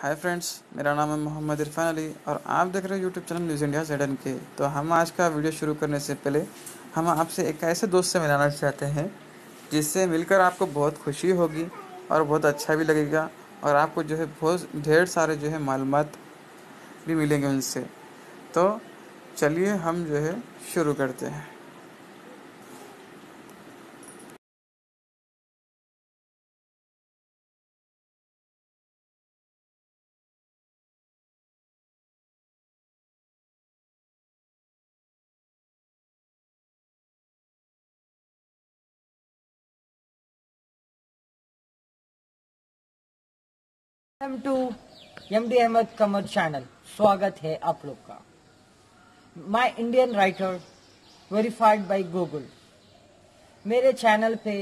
hi friends मेरा नाम है मोहम्मद इरफान अली और आप देख रहे हो यूट्यूब चैनल न्यूज़ इंडिया जेडन के तो हम आज का वीडियो शुरू करने से पहले हम आपसे एक ऐसे दोस्त से मिलाना चाहते हैं जिससे मिलकर आपको बहुत खुशी होगी और बहुत अच्छा भी लगेगा और आपको जो है बहुत ढेर सारे जो है मालूम भी मिलेंगे उनसे तो चलिए हम जो है शुरू करते हैं to M D Ahmad Qamar channel स्वागत है आप लोग का my Indian writer verified by Google मेरे चैनल पे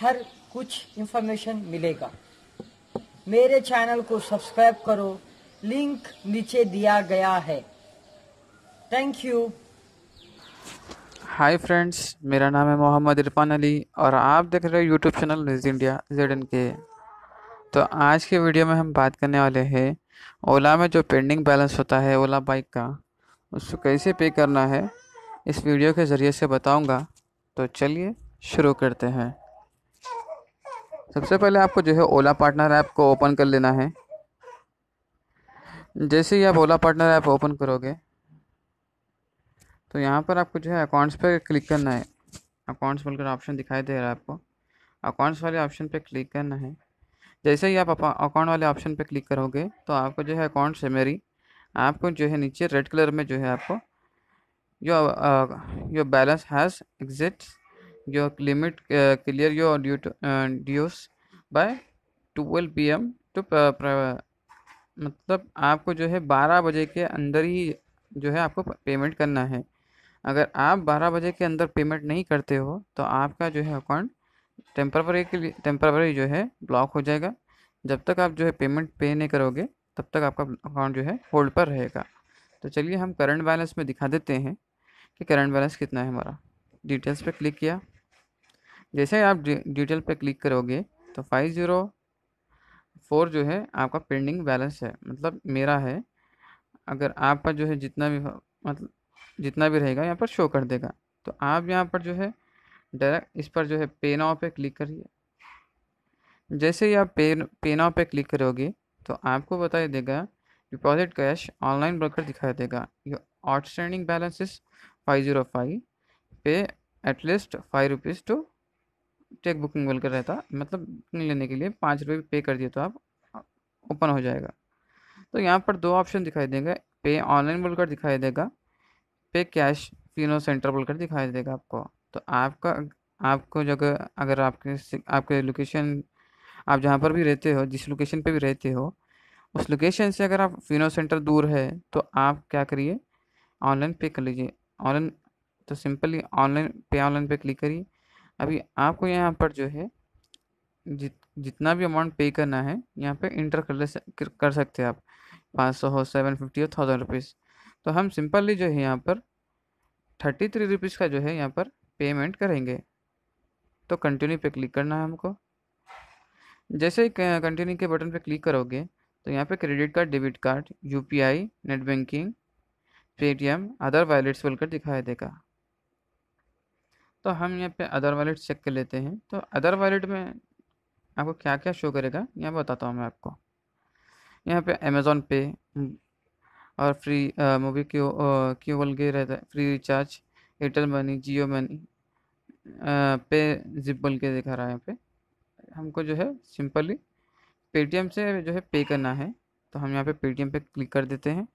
हर कुछ इंफॉर्मेशन मिलेगा मेरे चैनल को सब्सक्राइब करो लिंक नीचे दिया गया है थैंक यू हाय फ्रेंड्स मेरा नाम है मोहम्मद इरफान अली और आप देख रहे हो YouTube channel news India Z K तो आज के वीडियो में हम बात करने वाले हैं ओला में जो पेंडिंग बैलेंस होता है ओला बाइक का उसको कैसे पे करना है इस वीडियो के ज़रिए से बताऊंगा तो चलिए शुरू करते हैं सबसे पहले आपको जो है ओला पार्टनर ऐप को ओपन कर लेना है जैसे ही आप ओला पार्टनर ऐप ओपन करोगे तो यहाँ पर आपको जो है अकाउंट्स पर क्लिक करना है अकाउंट्स बोलकर ऑप्शन दिखाई दे रहा है आपको अकाउंट्स वाले ऑप्शन पर क्लिक करना है जैसे ही आप अकाउंट वाले ऑप्शन पर क्लिक करोगे तो आपको जो है अकाउंट से मेरी आपको जो है नीचे रेड कलर में जो है आपको yo your balance has exit your limit clear your due dues by twelve P M to मतलब आपको जो है बारह बजे के अंदर ही जो है आपको पेमेंट करना है अगर आप बारह बजे के अंदर पेमेंट नहीं करते हो तो आपका जो है अकाउंट टेम्पररी के लिए टेम्पररी जो है ब्लॉक हो जाएगा जब तक आप जो है पेमेंट पे नहीं करोगे तब तक आपका अकाउंट जो है होल्ड पर रहेगा तो चलिए हम करंट बैलेंस में दिखा देते हैं कि करंट बैलेंस कितना है हमारा डिटेल्स पे क्लिक किया जैसे आप डिटेल पे क्लिक करोगे तो फाइव ज़ीरो फोर जो है आपका पेंडिंग बैलेंस है मतलब मेरा है अगर आपका जो है जितना भी मतलब जितना भी रहेगा यहाँ पर शो कर देगा तो आप यहाँ पर जो है डायरेक्ट इस पर जो है पे नाव पे क्लिक करिए जैसे ही आप पे पे नाव पे क्लिक करोगे तो आपको बताई देगा डिपॉजिट कैश ऑनलाइन ब्रोकर दिखाई देगा your outstanding balance five zero five pay at least five rupees to take booking बोलकर रहता मतलब बुकिंग लेने के लिए पाँच रुपये पे कर दिए तो आप ओपन हो जाएगा तो यहाँ पर दो ऑप्शन दिखाई देंगे पे ऑनलाइन बोलकर दिखाई देगा पे कैश फिनो सेंटर बोलकर दिखाई देगा आपको तो आपका आपको जगह अगर आपके आपके लोकेशन आप जहाँ पर भी रहते हो जिस लोकेशन पे भी रहते हो उस लोकेशन से अगर आप फिनो सेंटर दूर है तो आप क्या करिए ऑनलाइन पे कर लीजिए ऑनलाइन तो simply online pay online pay click करिए अभी आपको यहाँ पर जो है जित जितना भी अमाउंट पे करना है यहाँ पे इंटर कर ले कर सकते हैं आप पाँच सौ हो सेवन फिफ्टी हो थाउजेंड रुपीज़ तो हम सिंपली जो है यहाँ पर थर्टी थ्री रुपीज़ का जो है यहाँ पर पेमेंट करेंगे तो कंटिन्यू पे क्लिक करना है हमको जैसे ही कंटिन्यू के बटन पे क्लिक करोगे तो यहाँ पे credit card debit card U net banking Paytm other wallets बोलकर दिखाई देगा तो हम यहाँ पे अदर वॉलेट चेक कर लेते हैं तो अदर वॉलेट में आपको क्या क्या शो करेगा यहाँ बताता हूँ मैं आपको यहाँ पे अमेज़ोन पे और फ्री मूवी क्यू क्यू बोल के रहता है free recharge Airtel money Jio money pay zip बोल के दिखा रहा है यहाँ पे हमको जो है सिंपली पेटीएम से जो है पे करना है तो हम यहाँ पे पेटीएम पे क्लिक कर देते हैं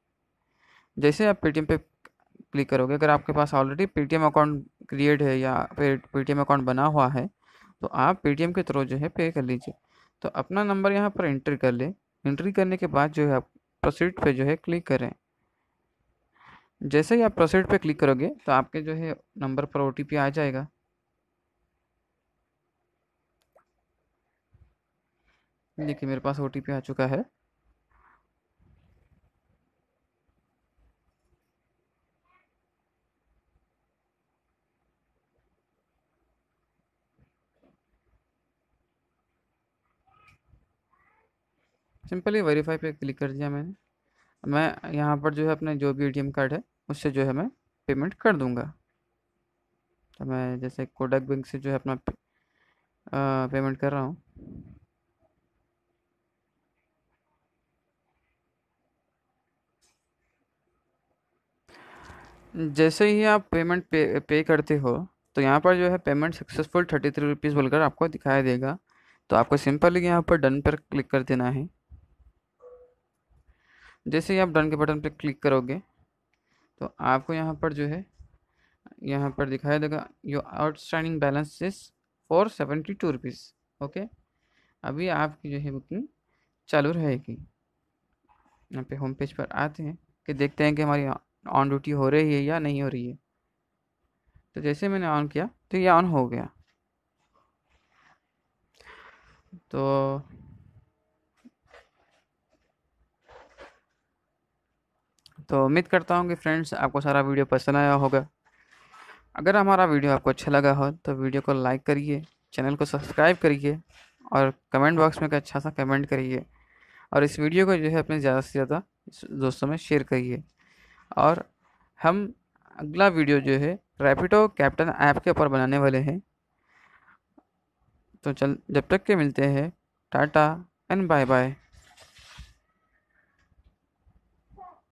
जैसे आप पेटीएम पे क्लिक करोगे अगर आपके पास ऑलरेडी पेटीएम अकाउंट क्रिएट है या फिर पेटीएम अकाउंट बना हुआ है तो आप पेटीएम के थ्रू जो है पे कर लीजिए तो अपना नंबर यहाँ पर एंट्री कर लें एंट्री करने के बाद जो है आप प्रोसीड पे जो है क्लिक करें जैसे ही आप प्रोसीड पे क्लिक करोगे तो आपके जो है नंबर पर ओ आ जाएगा देखिए मेरे पास ओ आ चुका है सिंपली वेरीफाई पे क्लिक कर दिया मैंने मैं यहाँ पर जो है अपने जो भी ए कार्ड है उससे जो है मैं पेमेंट कर दूँगा तो मैं जैसे कोडक बैंक से जो है अपना पे, आ, पेमेंट कर रहा हूँ जैसे ही आप पेमेंट पे पे करते हो तो यहाँ पर जो है payment successful thirty three rupees बोलकर आपको दिखाई देगा तो आपको सिंपल यहाँ पर डन पर क्लिक कर देना है जैसे ही आप डन के बटन पर क्लिक करोगे तो आपको यहाँ पर जो है यहाँ पर दिखाया देगा your outstanding balance is four seventy two rupees okay अभी आपकी जो है बुकिंग चालू रहेगी यहाँ पे होम पेज पर आते हैं कि देखते हैं कि हमारी ऑन ड्यूटी हो रही है या नहीं हो रही है तो जैसे मैंने ऑन किया तो ये ऑन हो गया तो तो उम्मीद करता हूँ कि फ्रेंड्स आपको सारा वीडियो पसंद आया होगा अगर हमारा वीडियो आपको अच्छा लगा हो तो वीडियो को लाइक करिए चैनल को सब्सक्राइब करिए और कमेंट बॉक्स में अच्छा सा कमेंट करिए और इस वीडियो को जो है अपने ज़्यादा से ज़्यादा दोस्तों में शेयर करिए और हम अगला वीडियो जो है रैपिडो कैप्टन ऐप के ऊपर बनाने वाले हैं तो चल जब तक के मिलते हैं टाटा एंड बाय बाय